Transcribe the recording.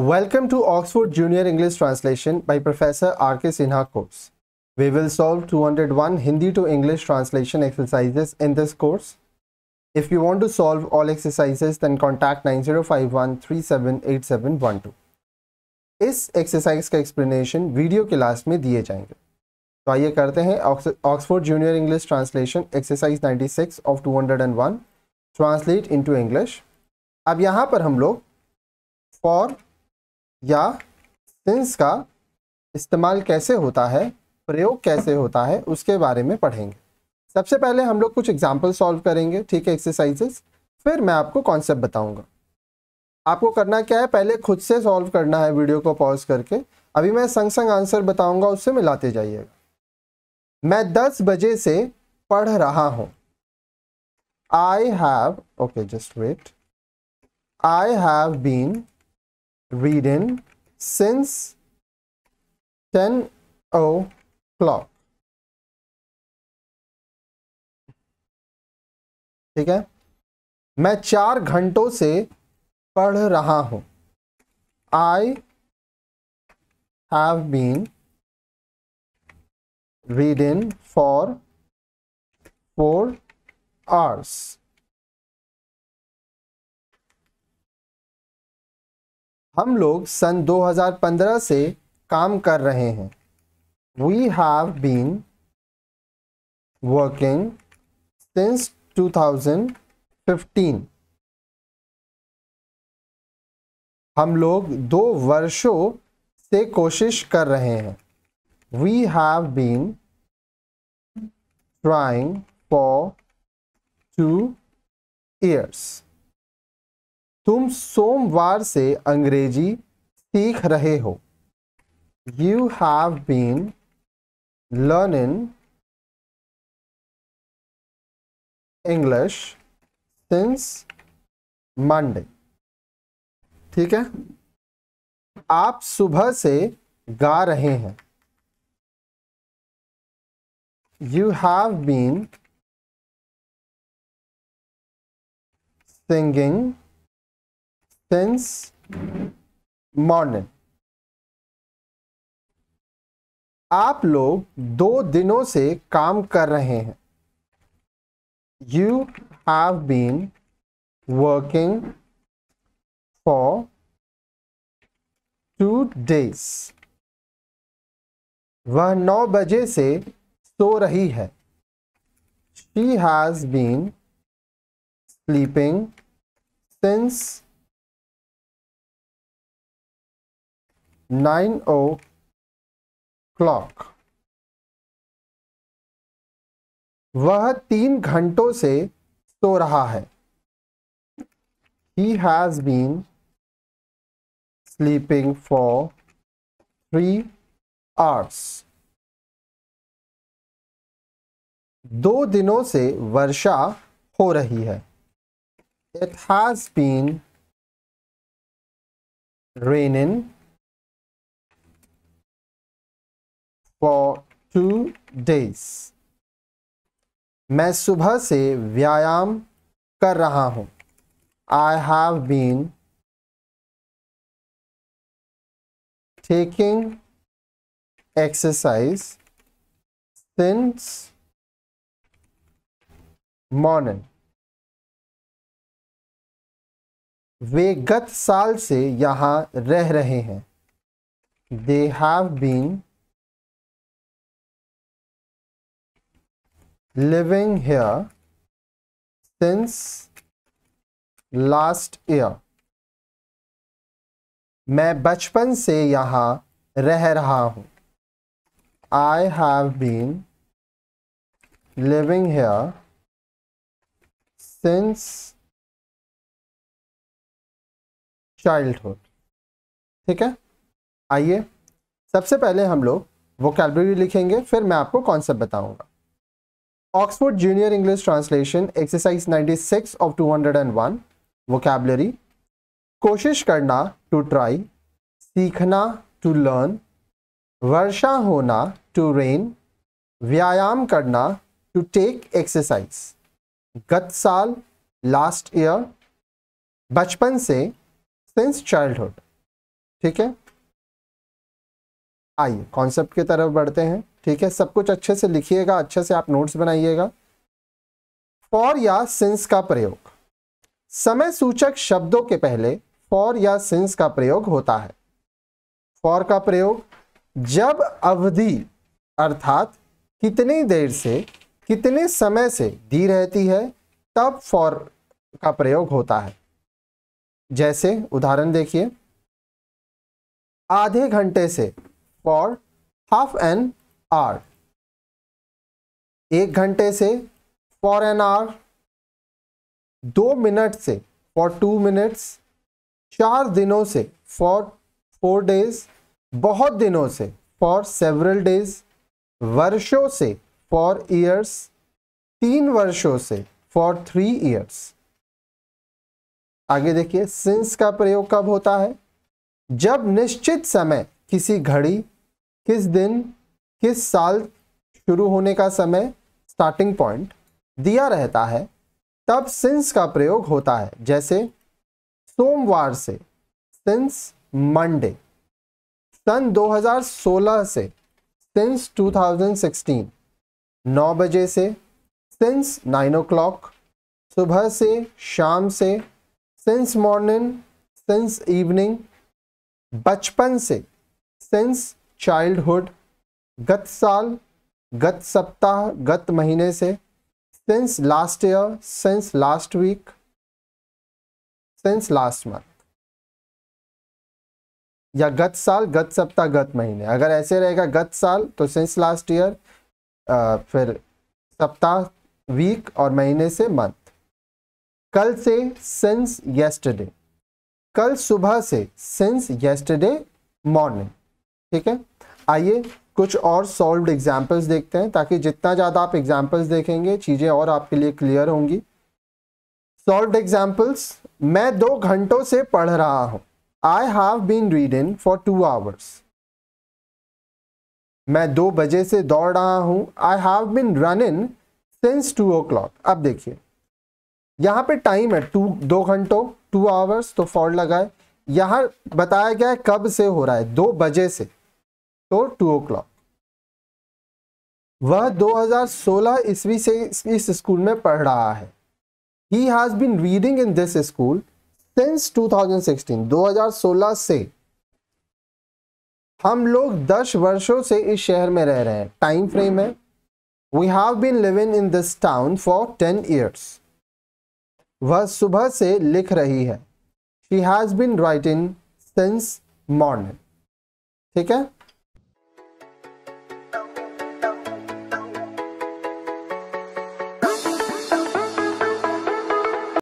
Welcome to Oxford Junior English Translation by Professor R.K. Sinha course. We will solve 201 Hindi to English translation exercises in this course. If you want to solve all exercises, then contact 9051378712. इस exercise का explanation video के last में दिए जाएंगे तो आइए करते हैं Oxford junior English translation exercise 96 of 201 translate into English अब यहाँ पर हम लोग फॉर या सिंस का इस्तेमाल कैसे होता है प्रयोग कैसे होता है उसके बारे में पढ़ेंगे सबसे पहले हम लोग कुछ एग्जाम्पल सॉल्व करेंगे ठीक है एक्सरसाइजेस फिर मैं आपको कॉन्सेप्ट बताऊंगा आपको करना क्या है पहले खुद से सॉल्व करना है वीडियो को पॉज करके अभी मैं संग संग आंसर बताऊंगा उससे मिलाते जाइएगा मैं दस बजे से पढ़ रहा हूं I have okay just wait I have been read in since 10 o'clock ठीक है मैं चार घंटों से पढ़ रहा हूं I have been reading for 4 hours हम लोग सन 2015 से काम कर रहे हैं we have been working since 2015 हम लोग दो वर्षों से कोशिश कर रहे हैं we have been trying for two years. तुम सोमवार से अंग्रेजी सीख रहे हो you have been learning English since Monday ठीक है आप सुबह से गा रहे हैं you have been singing since morning आप लोग दो दिनों से काम कर रहे हैं you have been working for two days वह नौ बजे से सो रही है she has been sleeping since o'clock वह तीन घंटों से सो रहा है he has been sleeping for three hours दो दिनों से वर्षा हो रही है it has been raining for two days मैं सुबह से व्यायाम कर रहा हूँ I have been taking exercise since morning वे गत साल से यहाँ रह रहे हैं they have been living here since last year. मैं बचपन से यहाँ रह रहा हूँ I have been living here since childhood. ठीक है आइए सबसे पहले हम लोग वो लिखेंगे फिर मैं आपको कॉन्सेप्ट बताऊंगा Oxford Junior English Translation exercise 96 and one vocabulary कोशिश करना टू ट्राई सीखना टू लर्न वर्षा होना टू रेन व्यायाम करना टू टेक एक्सरसाइज गत साल लास्ट ईयर बचपन से सिंस चाइल्डहुड ठीक है आइए कॉन्सेप्ट की तरफ बढ़ते हैं ठीक है सब कुछ अच्छे से लिखिएगा अच्छे से आप नोट्स बनाइएगा फॉर या सिंस का प्रयोग समय सूचक शब्दों के पहले फॉर या सिंस का प्रयोग होता है फॉर का प्रयोग जब अवधि अर्थात कितनी देर से कितने समय से दी रहती है तब फॉर का प्रयोग होता है जैसे उदाहरण देखिए आधे घंटे से फॉर हाफ एन आर एक घंटे से फॉर एन आर दो मिनट से फॉर टू मिनट्स चार दिनों से फॉर फोर डेज बहुत दिनों से फॉर सेवरल डेज वर्षों से फॉर ईयर्स तीन वर्षों से फॉर थ्री ईयर्स आगे देखिए सिंस का प्रयोग कब होता है जब निश्चित समय किसी घड़ी किस दिन किस साल शुरू होने का समय स्टार्टिंग पॉइंट दिया रहता है तब सिंस का प्रयोग होता है जैसे सोमवार से सिंस मंडे सन 2016 से सिंस 2016 9 बजे से सिंस 9 ओ क्लॉक सुबह से शाम से सिंस मॉर्निंग सिंस इवनिंग बचपन से सिंस चाइल्डहुड गत साल गत सप्ताह गत महीने से since last year since last week since last month या गत साल गत सप्ताह गत महीने अगर ऐसे रहेगा गत साल तो सिंस लास्ट ईयर फिर सप्ताह वीक और महीने से मंथ कल से सिंस येस्टरडे कल सुबह से सिंस येस्टरडे मॉर्निंग ठीक है आइए कुछ और सॉल्व एग्जाम्पल्स देखते हैं ताकि जितना ज़्यादा आप एग्जाम्पल्स देखेंगे चीज़ें और आपके लिए क्लियर होंगी सॉल्व एग्जाम्पल्स मैं दो घंटों से पढ़ रहा हूँ I have been reading for two hours मैं दो बजे से दौड़ रहा हूँ I have been running since two o'clock अब देखिए यहाँ पे टाइम है टू दो घंटों टू आवर्स तो फॉर लगाए यहाँ बताया गया है कब से हो रहा है दो बजे से तो टू ओ क्लॉक वह 2016 ईस्वी से इस स्कूल में पढ़ रहा है he has been reading in this school since 2016 2016 से हम लोग 10 वर्षों से इस शहर में रह रहे हैं टाइम फ्रेम है we have been living in this town for 10 years वह सुबह से लिख रही है she has been writing since morning ठीक है